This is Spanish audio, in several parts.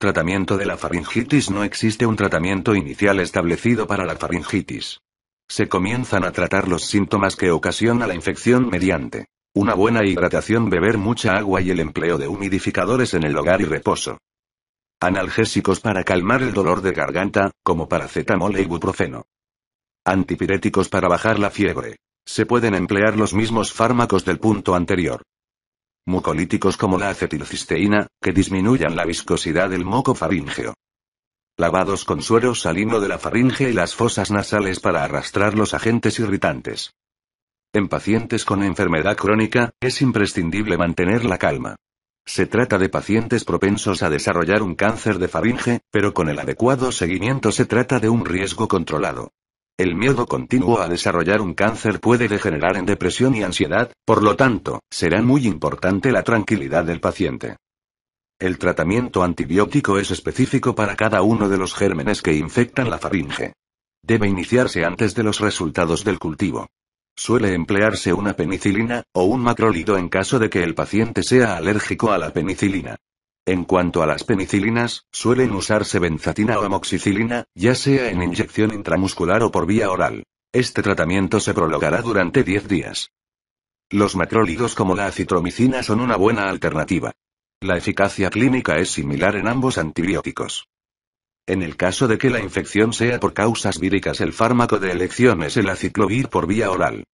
Tratamiento de la faringitis No existe un tratamiento inicial establecido para la faringitis. Se comienzan a tratar los síntomas que ocasiona la infección mediante una buena hidratación, beber mucha agua y el empleo de humidificadores en el hogar y reposo. Analgésicos para calmar el dolor de garganta, como paracetamol e ibuprofeno. Antipiréticos para bajar la fiebre. Se pueden emplear los mismos fármacos del punto anterior. Mucolíticos como la acetilcisteína, que disminuyan la viscosidad del moco faríngeo. Lavados con suero salino de la faringe y las fosas nasales para arrastrar los agentes irritantes. En pacientes con enfermedad crónica, es imprescindible mantener la calma. Se trata de pacientes propensos a desarrollar un cáncer de faringe, pero con el adecuado seguimiento se trata de un riesgo controlado. El miedo continuo a desarrollar un cáncer puede degenerar en depresión y ansiedad, por lo tanto, será muy importante la tranquilidad del paciente. El tratamiento antibiótico es específico para cada uno de los gérmenes que infectan la faringe. Debe iniciarse antes de los resultados del cultivo. Suele emplearse una penicilina, o un macrólido en caso de que el paciente sea alérgico a la penicilina. En cuanto a las penicilinas, suelen usarse benzatina o amoxicilina, ya sea en inyección intramuscular o por vía oral. Este tratamiento se prolongará durante 10 días. Los macrólidos como la acitromicina son una buena alternativa. La eficacia clínica es similar en ambos antibióticos. En el caso de que la infección sea por causas víricas, el fármaco de elección es el aciclovir por vía oral.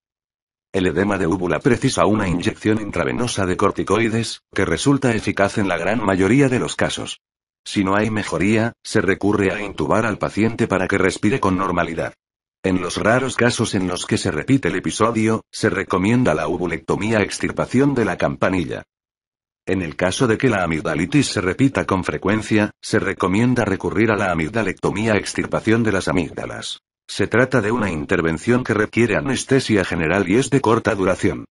El edema de úvula precisa una inyección intravenosa de corticoides, que resulta eficaz en la gran mayoría de los casos. Si no hay mejoría, se recurre a intubar al paciente para que respire con normalidad. En los raros casos en los que se repite el episodio, se recomienda la uvulectomía extirpación de la campanilla. En el caso de que la amigdalitis se repita con frecuencia, se recomienda recurrir a la amigdalectomía extirpación de las amígdalas. Se trata de una intervención que requiere anestesia general y es de corta duración.